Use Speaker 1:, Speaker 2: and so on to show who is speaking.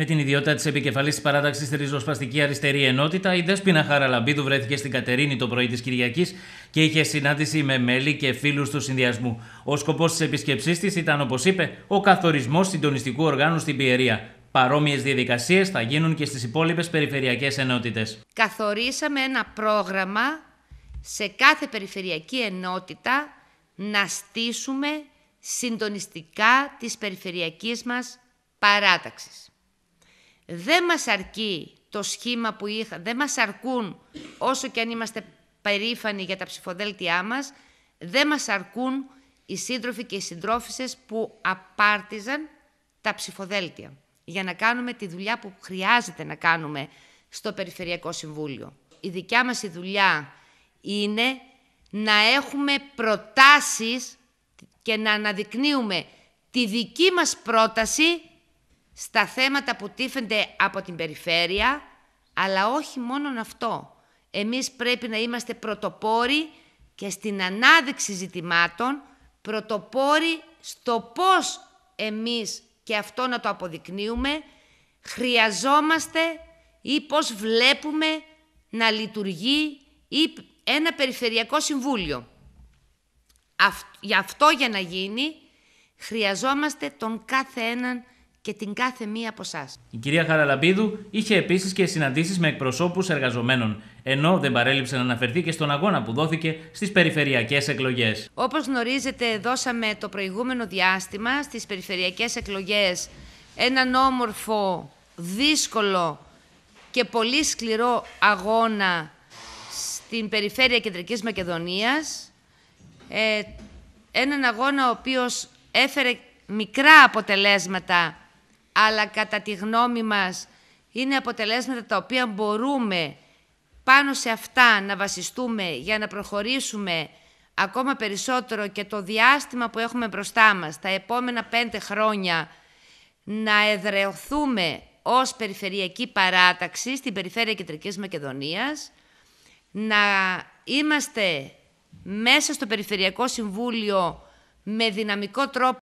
Speaker 1: Με την ιδιότητα της επικεφαλής της παράταξης στη ριζοσπαστική αριστερή ενότητα, η Δέσπινα Χαραλαμπίδου βρέθηκε στην Κατερίνη το πρωί της Κυριακής και είχε συνάντηση με μέλη και φίλους του συνδυασμού. Ο σκοπός της επισκεψή της ήταν, όπως είπε, ο καθορισμός συντονιστικού οργάνου στην Πιερία. Παρόμοιες διαδικασίες θα γίνουν και στις υπόλοιπες περιφερειακές ενότητες.
Speaker 2: Καθορίσαμε ένα πρόγραμμα σε κάθε περιφερειακή ενότητα να στήσουμε συντονιστικά της περιφερειακής μας παράταξης. Δεν μας αρκεί το σχήμα που είχα, δεν μας αρκούν όσο και αν είμαστε περήφανοι για τα ψηφοδέλτιά μας, δεν μας αρκούν οι σύντροφοι και οι συντρόφισσες που απάρτιζαν τα ψηφοδέλτια για να κάνουμε τη δουλειά που χρειάζεται να κάνουμε στο Περιφερειακό Συμβούλιο. Η δικιά μας η δουλειά είναι να έχουμε προτάσεις και να αναδεικνύουμε τη δική μας πρόταση στα θέματα που τίθενται από την περιφέρεια, αλλά όχι μόνον αυτό. Εμείς πρέπει να είμαστε πρωτοπόροι και στην ανάδειξη ζητημάτων, πρωτοπόροι στο πώς εμείς και αυτό να το αποδεικνύουμε, χρειαζόμαστε ή πώς βλέπουμε να λειτουργεί ή ένα περιφερειακό συμβούλιο. Γι' αυτό για να γίνει χρειαζόμαστε τον κάθε έναν και την κάθε μία από εσά.
Speaker 1: Η κυρία Χαραλαμπίδου είχε επίσης και συναντήσεις με εκπροσώπους εργαζομένων, ενώ δεν παρέλειψε να αναφερθεί και στον αγώνα που δόθηκε στις περιφερειακές εκλογές.
Speaker 2: Όπως γνωρίζετε, δώσαμε το προηγούμενο διάστημα στις περιφερειακές εκλογές έναν όμορφο, δύσκολο και πολύ σκληρό αγώνα στην περιφέρεια Κεντρικής Μακεδονίας, ε, έναν αγώνα ο οποίος έφερε μικρά αποτελέσματα αλλά κατά τη γνώμη μας είναι αποτελέσματα τα οποία μπορούμε πάνω σε αυτά να βασιστούμε για να προχωρήσουμε ακόμα περισσότερο και το διάστημα που έχουμε μπροστά μας, τα επόμενα πέντε χρόνια, να εδρεωθούμε ως περιφερειακή παράταξη στην περιφέρεια Κεντρικής Μακεδονίας, να είμαστε μέσα στο Περιφερειακό Συμβούλιο με δυναμικό τρόπο